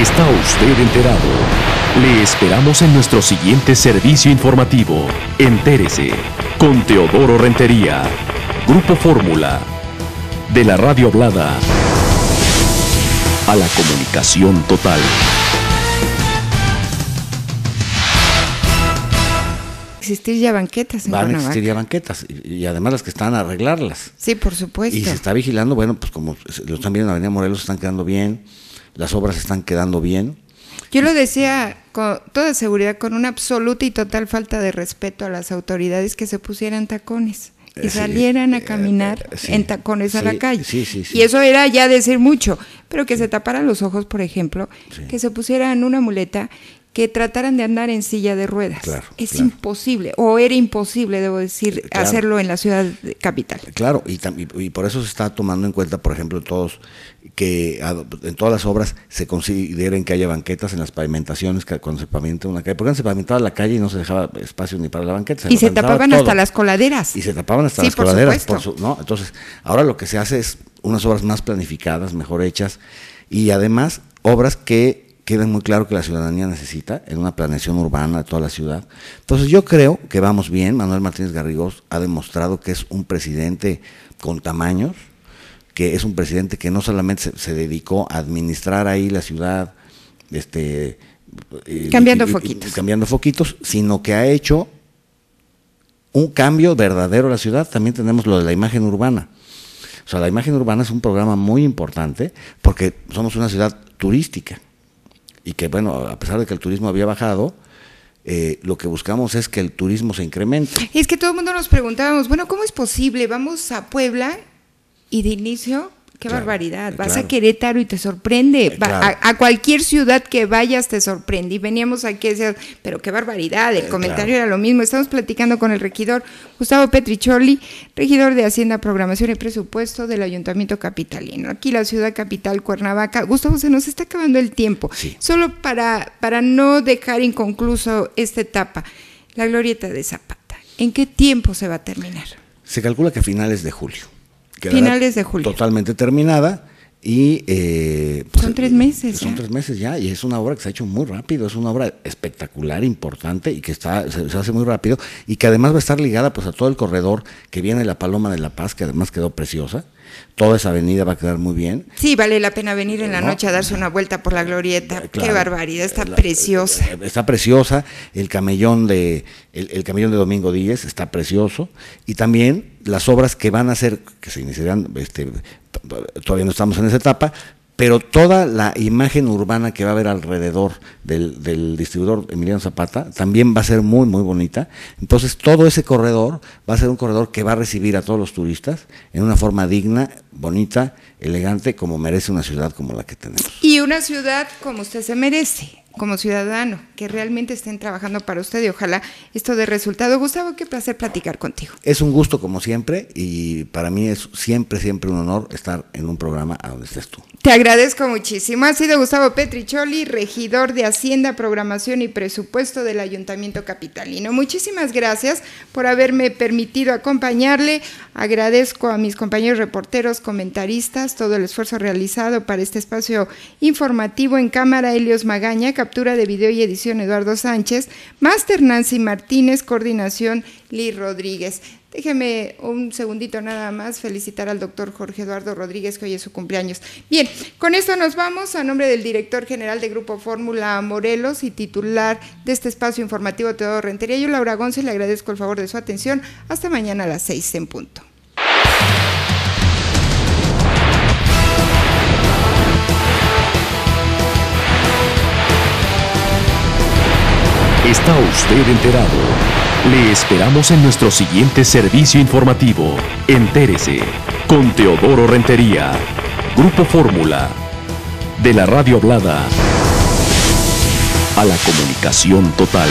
está usted enterado. Le esperamos en nuestro siguiente servicio informativo. Entérese con Teodoro Rentería, Grupo Fórmula, de la radio hablada a la comunicación total. existir ya banquetas en Van a existir ya banquetas y, además las que están a arreglarlas. Sí, por supuesto. Y se está vigilando, bueno, pues como lo están viendo en Avenida Morelos, están quedando bien las obras están quedando bien. Yo lo decía con toda seguridad, con una absoluta y total falta de respeto a las autoridades que se pusieran tacones y eh, salieran a eh, caminar eh, en tacones a la calle. Y eso era ya decir mucho, pero que se taparan los ojos, por ejemplo, que se pusieran una muleta que trataran de andar en silla de ruedas. es imposible, o era imposible, debo decir, eh, hacerlo en la ciudad capital. Claro, y, y, por eso se está tomando en cuenta, por ejemplo, todos que en todas las obras se consideren que haya banquetas en las pavimentaciones, que cuando se pavimenta una calle, porque se pavimentaba la calle y no se dejaba espacio ni para la banqueta. y se tapaban hasta las coladeras. Y se tapaban hasta las coladeras. Por su, ¿no? Entonces, ahora lo que se hace es unas obras más planificadas, mejor hechas, y además obras que queda muy claro que la ciudadanía necesita en una planeación urbana de toda la ciudad. Entonces yo creo que vamos bien. Manuel Martínez Garrigós ha demostrado que es un presidente con tamaños, que es un presidente que no solamente se, dedicó a administrar ahí la ciudad, este, eh, cambiando cambiando foquitos, sino que ha hecho un cambio verdadero a la ciudad. También tenemos lo de la imagen urbana. O sea, la imagen urbana es un programa muy importante porque somos una ciudad turística y que bueno, a pesar de que el turismo había bajado, eh, lo que buscamos es que el turismo se incremente. Es que todo el mundo nos preguntábamos, bueno, ¿cómo es posible? Vamos a Puebla y de inicio Qué barbaridad. Vas a Querétaro y te sorprende. A, cualquier ciudad que vayas te sorprende. Y veníamos aquí y decías, pero qué barbaridad. El eh, comentario era lo mismo. Estamos platicando con el regidor Gustavo Petricholi, regidor de Hacienda, Programación y Presupuesto del Ayuntamiento Capitalino. Aquí la ciudad capital, Cuernavaca. Gustavo, se nos está acabando el tiempo. Solo para, para no dejar inconcluso esta etapa. La glorieta de Zapata. ¿En qué tiempo se va a terminar? Se calcula que a finales de julio quedará finales de julio. totalmente terminada y, eh, pues, son tres meses. Son ya. tres meses ya, y es una obra que se ha hecho muy rápido, es una obra espectacular, importante, y que está, se, hace muy rápido, y que además va a estar ligada pues a todo el corredor que viene la Paloma de la Paz, que además quedó preciosa. Toda esa avenida va a quedar muy bien. Sí, vale la pena venir en la noche a darse una vuelta por la glorieta. Qué barbaridad, está eh, preciosa. Eh, está preciosa. El camellón de el, camellón de Domingo Díez está precioso. Y también las obras que van a ser que se iniciarán este, todavía no estamos en esa etapa, pero toda la imagen urbana que va a haber alrededor del, del, distribuidor Emiliano Zapata también va a ser muy, muy bonita. Entonces, todo ese corredor va a ser un corredor que va a recibir a todos los turistas en una forma digna, bonita, elegante, como merece una ciudad como la que tenemos. Y una ciudad como usted se merece como ciudadano, que realmente estén trabajando para usted y ojalá esto dé resultado. Gustavo, qué placer platicar contigo. Es un gusto como siempre y para mí es siempre, siempre un honor estar en un programa a donde estés tú. Te agradezco muchísimo. Ha sido Gustavo Petricholi, regidor de Hacienda, Programación y Presupuesto del Ayuntamiento Capitalino. Muchísimas gracias por haberme permitido acompañarle. Agradezco a mis compañeros reporteros, comentaristas, todo el esfuerzo realizado para este espacio informativo en cámara Helios Magaña, captura de video y edición Eduardo Sánchez, máster Nancy Martínez, coordinación Lee Rodríguez. Déjeme un segundito nada más felicitar al doctor Jorge Eduardo Rodríguez, que hoy es su cumpleaños. Bien, con esto nos vamos a nombre del director general de Grupo Fórmula Morelos y titular de este espacio informativo Teodoro Rentería. Yo, Laura González, le agradezco el favor de su atención. Hasta mañana a las seis en punto. está usted enterado. Le esperamos en nuestro siguiente servicio informativo. Entérese con Teodoro Rentería, Grupo Fórmula, de la radio hablada a la comunicación total.